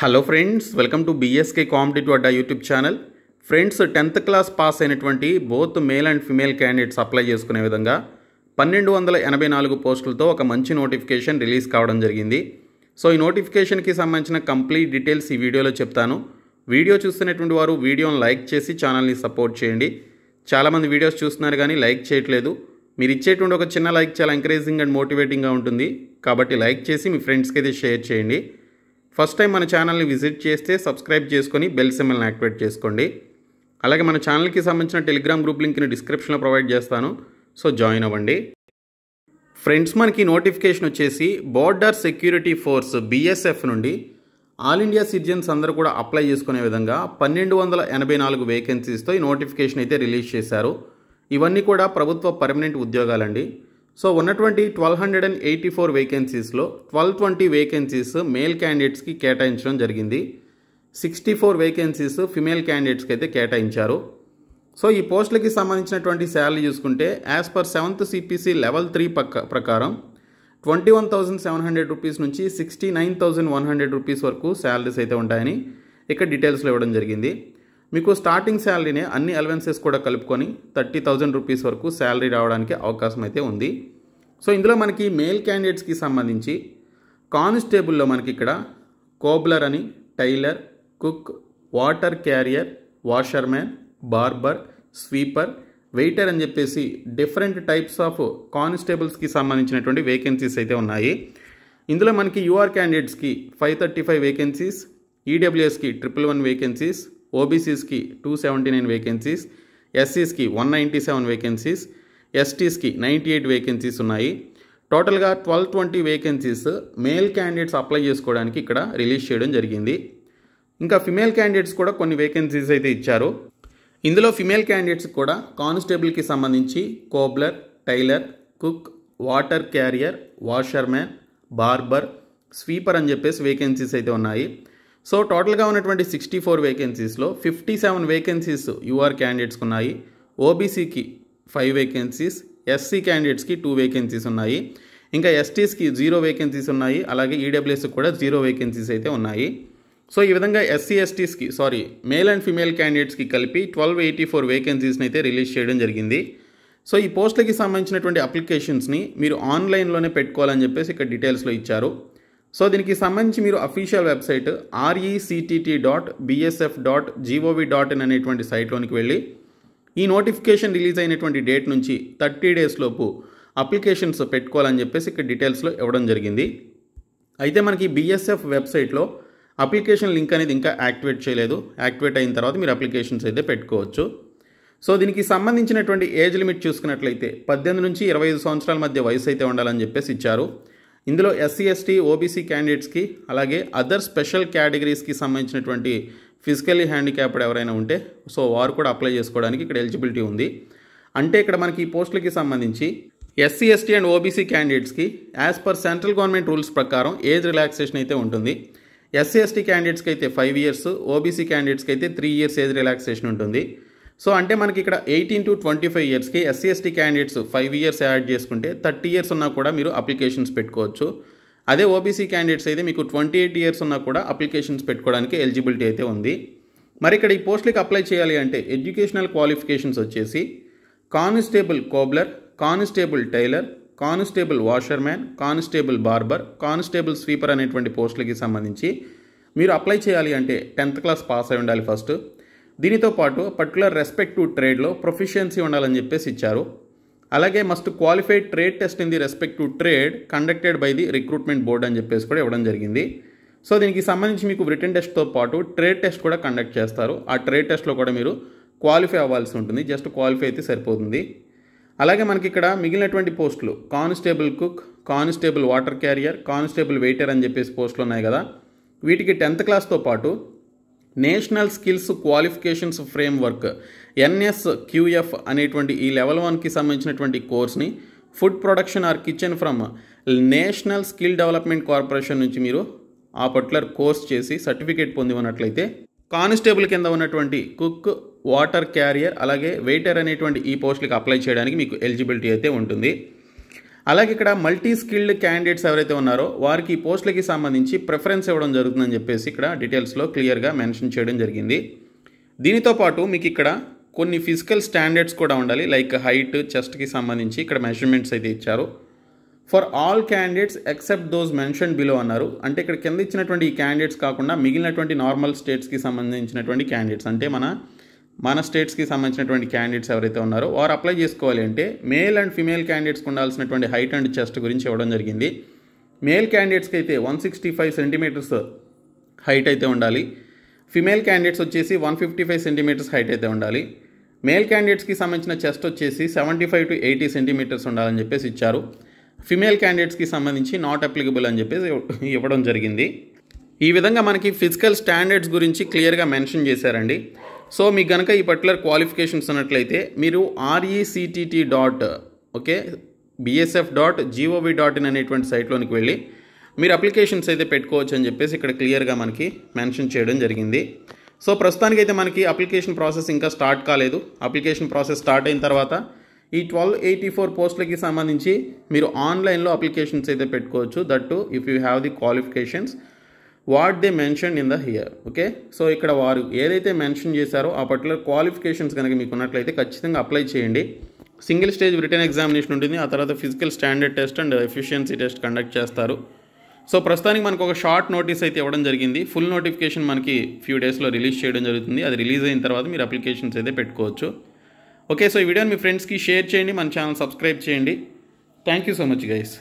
hello friends welcome to BSK competitive అడ్డా YouTube channel friends tenth class pass అయినటువంటి both male and female candidates apply చేసుకునే విధంగా పన్నెండు వందల ఎనభై నాలుగు పోస్టులతో ఒక మంచి నోటిఫికేషన్ రిలీజ్ కావడం జరిగింది సో ఈ నోటిఫికేషన్కి సంబంధించిన కంప్లీట్ డీటెయిల్స్ ఈ వీడియోలో చెప్తాను వీడియో చూస్తున్నటువంటి వారు వీడియోని లైక్ చేసి ఛానల్ని సపోర్ట్ చేయండి చాలామంది వీడియోస్ చూస్తున్నారు కానీ లైక్ చేయట్లేదు మీరు ఇచ్చేటువంటి ఒక చిన్న లైక్ చాలా ఎంకరేజింగ్ అండ్ మోటివేటింగ్గా ఉంటుంది కాబట్టి లైక్ చేసి మీ ఫ్రెండ్స్కి అయితే షేర్ చేయండి ఫస్ట్ టైం మన ఛానల్ని విజిట్ చేస్తే సబ్స్క్రైబ్ చేసుకొని బెల్ సిమ్మల్ని యాక్టివేట్ చేసుకోండి అలాగే మన ఛానల్కి సంబంధించిన టెలిగ్రామ్ గ్రూప్ లింక్ని డిస్క్రిప్షన్లో ప్రొవైడ్ చేస్తాను సో జాయిన్ అవ్వండి ఫ్రెండ్స్ మనకి నోటిఫికేషన్ వచ్చేసి బోర్డర్ సెక్యూరిటీ ఫోర్స్ బీఎస్ఎఫ్ నుండి ఆల్ ఇండియా సిటిజన్స్ అందరూ కూడా అప్లై చేసుకునే విధంగా పన్నెండు వందల ఎనభై నాలుగు వేకెన్సీస్తో ఈ నోటిఫికేషన్ అయితే రిలీజ్ చేశారు ఇవన్నీ కూడా ప్రభుత్వ పర్మనెంట్ ఉద్యోగాలండి సో ఉన్నటువంటి twelve hundred and eighty four వేకెన్సీస్లో ట్వెల్వ్ ట్వంటీ వేకెన్సీస్ మేల్ క్యాండిడేట్స్కి కేటాయించడం జరిగింది సిక్స్టీ ఫోర్ వేకెన్సీస్ ఫిమేల్ క్యాండిడేట్స్కి అయితే కేటాయించారు సో ఈ పోస్టులకి సంబంధించినటువంటి శాలరీ చూసుకుంటే as per seventh CPC level three పక్క ప్రకారం twenty one thousand seven hundred rupees నుంచి sixty nine thousand one hundred rupees వరకు శాలరీస్ అయితే ఉంటాయని ఇక్కడ డీటెయిల్స్లో ఇవ్వడం జరిగింది మీకు స్టార్టింగ్ శాలరీనే అన్ని అలవెన్సెస్ కూడా కలుపుకొని థర్టీ థౌజండ్ రూపీస్ వరకు శాలరీ రావడానికి అవకాశం అయితే ఉంది సో ఇందులో మనకి మేల్ క్యాండిడేట్స్కి సంబంధించి కానిస్టేబుల్లో మనకి ఇక్కడ కోబ్లర్ అని tailor cook water carrier washerman barber sweeper waiter అని చెప్పేసి డిఫరెంట్ టైప్స్ ఆఫ్ కానిస్టేబుల్స్కి సంబంధించినటువంటి వేకెన్సీస్ అయితే ఉన్నాయి ఇందులో మనకి యూఆర్ క్యాండిడేట్స్కి ఫైవ్ థర్టీ ఫైవ్ వేకెన్సీస్ ఈడబ్ల్యూఎస్కి ట్రిపుల్ వన్ వేకెన్సీస్ ఓబీసీస్కి టూ సెవెంటీ నైన్ వేకెన్సీస్ ఎస్సీస్కి వన్ నైంటీ సెవెన్ వేకెన్సీస్ ఎస్టీస్కి నైంటీ ఎయిట్ వేకెన్సీస్ ఉన్నాయి టోటల్గా twelve twenty vacancies male candidates apply చేసుకోవడానికి ఇక్కడ రిలీజ్ చేయడం జరిగింది ఇంకా ఫిమేల్ క్యాండిడేట్స్ కూడా కొన్ని వేకెన్సీస్ అయితే ఇచ్చారు ఇందులో ఫిమేల్ క్యాండిడేట్స్ కూడా కానిస్టేబుల్కి సంబంధించి cobbler tailor cook water carrier washerman barber sweeper అని చెప్పేసి వేకెన్సీస్ అయితే ఉన్నాయి సో టోటల్గా ఉన్నటువంటి సిక్స్టీ ఫోర్ వేకెన్సీస్లో ఫిఫ్టీ సెవెన్ వేకెన్సీస్ యూఆర్ క్యాండిడేట్స్కి ఉన్నాయి ఓబీసీకి ఫైవ్ వేకెన్సీస్ ఎస్సీ క్యాండిడేట్స్కి టూ వేకెన్సీస్ ఉన్నాయి ఇంకా ఎస్టీస్కి జీరో వేకెన్సీస్ ఉన్నాయి అలాగే ఈడబ్ల్యూఎస్కి e కూడా జీరో వేకెన్సీస్ అయితే ఉన్నాయి సో ఈ విధంగా ఎస్సీ ఎస్టీస్కి సారీ మేల్ అండ్ ఫిమేల్ క్యాండిడేట్స్కి కలిపి ట్వెల్వ్ ఎయిటీ ఫోర్ వేకెన్సీస్ని అయితే రిలీజ్ చేయడం జరిగింది సో ఈ పోస్టులకి సంబంధించినటువంటి అప్లికేషన్స్ని మీరు ఆన్లైన్లోనే పెట్టుకోవాలని చెప్పేసి ఇక్కడ డీటెయిల్స్లో ఇచ్చారు సో దీనికి సంబంధించి మీరు official website RECTT dot BSF dot GOV dot in అనేటువంటి సైట్లోనికి వెళ్ళి ఈ నోటిఫికేషన్ రిలీజ్ అయినటువంటి డేట్ నుంచి థర్టీ డేస్ లోపు అప్లికేషన్స్ పెట్టుకోవాలని చెప్పేసి ఇక్కడ డీటెయిల్స్లో ఇవ్వడం జరిగింది అయితే మనకి బిఎస్ఎఫ్ వెబ్సైట్లో అప్లికేషన్ లింక్ అనేది ఇంకా యాక్టివేట్ చేయలేదు యాక్టివేట్ అయిన తర్వాత మీరు అప్లికేషన్స్ అయితే పెట్టుకోవచ్చు సో దీనికి సంబంధించినటువంటి ఏజ్ లిమిట్ చూసుకున్నట్లయితే పద్దెనిమిది నుంచి ఇరవై ఐదు సంవత్సరాల మధ్య వయసు అయితే ఉండాలని చెప్పేసి ఇచ్చారు ఇందులో ఎస్సీ ఎస్టీ ఓబీసీ క్యాండిడేట్స్కి అలాగే అదర్ స్పెషల్ కేటగిరీస్కి సంబంధించినటువంటి ఫిజికల్లీ హ్యాండిక్యాప్డ్ ఎవరైనా ఉంటే సో వారు కూడా అప్లై చేసుకోవడానికి ఇక్కడ ఎలిజిబిలిటీ ఉంది అంటే ఇక్కడ మనకి ఈ పోస్టులకి సంబంధించి ఎస్సీ ఎస్టీ అండ్ ఓబీసీ క్యాండిడేట్స్కి as per central government rules ప్రకారం ఏజ్ రిలాక్సేషన్ అయితే ఉంటుంది ఎస్సీ ఎస్టీ క్యాండిడేట్స్కి అయితే ఫైవ్ ఇయర్స్ ఓబీసీ క్యాండిడేట్స్కి అయితే త్రీ ఇయర్స్ ఏజ్ రిలాక్సేషన్ ఉంటుంది సో అంటే మనకి ఇక్కడ ఎయిటీన్ టు ట్వంటీ ఫైవ్ ఇయర్స్కి SC ST candidates five years add చేసుకుంటే థర్టీ ఇయర్స్ ఉన్నా కూడా మీరు అప్లికేషన్స్ పెట్టుకోవచ్చు అదే ఓబీసీ క్యాండిడేట్స్ అయితే మీకు ట్వంటీ ఎయిట్ ఇయర్స్ ఉన్నా కూడా అప్లికేషన్స్ పెట్టుకోవడానికి ఎలిజిబిలిటీ అయితే ఉంది మరి ఇక్కడ ఈ పోస్టులకు అప్లై చేయాలి అంటే ఎడ్యుకేషనల్ క్వాలిఫికేషన్స్ వచ్చేసి constable cobbler constable tailor constable washerman constable barber constable sweeper అనేటువంటి పోస్టులకి సంబంధించి మీరు అప్లై చేయాలి అంటే టెన్త్ క్లాస్ పాస్ అయి ఉండాలి ఫస్ట్ దీనితో పాటు పర్టికులర్ రెస్పెక్ట్ టు ట్రేడ్లో ప్రొఫిషియన్సీ ఉండాలని చెప్పేసి ఇచ్చారు అలాగే must qualified trade test in the respect to trade conducted by the recruitment board అని చెప్పేసి కూడా ఇవ్వడం జరిగింది సో దీనికి సంబంధించి మీకు బ్రిటన్ టెస్ట్తో పాటు ట్రేడ్ టెస్ట్ కూడా కండక్ట్ చేస్తారు ఆ ట్రేడ్ టెస్ట్లో కూడా మీరు క్వాలిఫై అవ్వాల్సి ఉంటుంది జస్ట్ క్వాలిఫై అయితే సరిపోతుంది అలాగే మనకి ఇక్కడ మిగిలినటువంటి పోస్టులు constable cook constable water carrier constable waiter అని చెప్పేసి పోస్టులు ఉన్నాయి కదా వీటికి టెన్త్ క్లాస్తో పాటు national skills qualifications framework QF అనేటువంటి ఈ లెవెల్ వన్కి సంబంధించినటువంటి కోర్స్ని food production or kitchen from national skill development corporation నుంచి మీరు ఆ పర్టికులర్ కోర్స్ చేసి సర్టిఫికేట్ పొంది ఉన్నట్లయితే కానిస్టేబుల్ కింద ఉన్నటువంటి కుక్ వాటర్ క్యారియర్ అలాగే వెయిటర్ అనేటువంటి ఈ పోస్టులకు అప్లై చేయడానికి మీకు ఎలిజిబిలిటీ అయితే ఉంటుంది అలాగే ఇక్కడ మల్టీ స్కిల్డ్ క్యాండిడేట్స్ ఎవరైతే ఉన్నారో వారికి ఈ పోస్టులకి సంబంధించి ప్రిఫరెన్స్ ఇవ్వడం జరుగుతుందని చెప్పేసి ఇక్కడ డీటెయిల్స్లో క్లియర్గా మెన్షన్ చేయడం జరిగింది దీనితో పాటు మీకు ఇక్కడ కొన్ని ఫిజికల్ స్టాండర్డ్స్ కూడా ఉండాలి లైక్ హైట్ చెస్ట్కి సంబంధించి ఇక్కడ మెజర్మెంట్స్ అయితే ఇచ్చారు for all candidates except those mention below అన్నారు అంటే ఇక్కడ కింద ఇచ్చినటువంటి ఈ క్యాండిడేట్స్ కాకుండా మిగిలినటువంటి నార్మల్ స్టేట్స్కి సంబంధించినటువంటి క్యాండిడేట్స్ అంటే మన మన స్టేట్స్కి సంబంధించినటువంటి క్యాండిడేట్స్ ఎవరైతే ఉన్నారో వారు అప్లై చేసుకోవాలి అంటే మేల్ అండ్ ఫిమేల్ క్యాండిడేట్స్కి ఉండాల్సినటువంటి హైట్ అండ్ చెస్ట్ గురించి ఇవ్వడం జరిగింది మేల్ క్యాండిడేట్స్కి అయితే one sixty five centimetres height అయితే ఉండాలి ఫిమేల్ క్యాండిడేట్స్ వచ్చేసి one fifty five centimetres height అయితే ఉండాలి మేల్ క్యాండిడేట్స్కి సంబంధించిన చెస్ట్ వచ్చేసి seventy five to eighty centimetres ఉండాలని చెప్పేసి ఇచ్చారు ఫిమేల్ క్యాండిడేట్స్కి సంబంధించి నాట్ అప్లికబుల్ అని చెప్పేసి ఇవ్వడం జరిగింది ఈ విధంగా మనకి ఫిజికల్ స్టాండర్డ్స్ గురించి క్లియర్గా మెన్షన్ చేశారండి సో మీకు కనుక ఈ పర్టికులర్ క్వాలిఫికేషన్స్ ఉన్నట్లయితే మీరు RECTT dot okay BSF dot GOV dot in అనేటువంటి సైట్లోనికి వెళ్ళి మీరు అప్లికేషన్స్ అయితే పెట్టుకోవచ్చు అని చెప్పేసి ఇక్కడ క్లియర్గా మనకి మెన్షన్ చేయడం జరిగింది సో ప్రస్తుతానికైతే మనకి అప్లికేషన్ ప్రాసెస్ ఇంకా స్టార్ట్ కాలేదు అప్లికేషన్ ప్రాసెస్ స్టార్ట్ అయిన తర్వాత ఈ ట్వెల్వ్ ఎయిటీ ఫోర్ పోస్టులకి సంబంధించి మీరు ఆన్లైన్లో అప్లికేషన్స్ అయితే పెట్టుకోవచ్చు that if you have the qualifications what they mention in the here okay so ఇక్కడ వారు ఏదైతే మెన్షన్ చేశారో ఆ పర్టికులర్ క్వాలిఫికేషన్స్ కనుక మీకు ఉన్నట్లయితే ఖచ్చితంగా అప్లై చేయండి సింగిల్ స్టేజ్ రిటర్న్ ఎగ్జామినేషన్ ఉంటుంది ఆ తర్వాత physical standard test and efficiency test conduct చేస్తారు సో ప్రస్తుతానికి మనకు ఒక షార్ట్ నోటీస్ అయితే ఇవ్వడం జరిగింది ఫుల్ నోటిఫికేషన్ మనకి ఫ్యూ డేస్లో రిలీజ్ చేయడం జరుగుతుంది అది రిలీజ్ అయిన తర్వాత మీరు అప్లికేషన్స్ అయితే పెట్టుకోవచ్చు ఓకే సో ఈ వీడియోని మీ ఫ్రెండ్స్కి షేర్ చేయండి మన ఛానల్ సబ్స్క్రైబ్ చేయండి thank you so much guys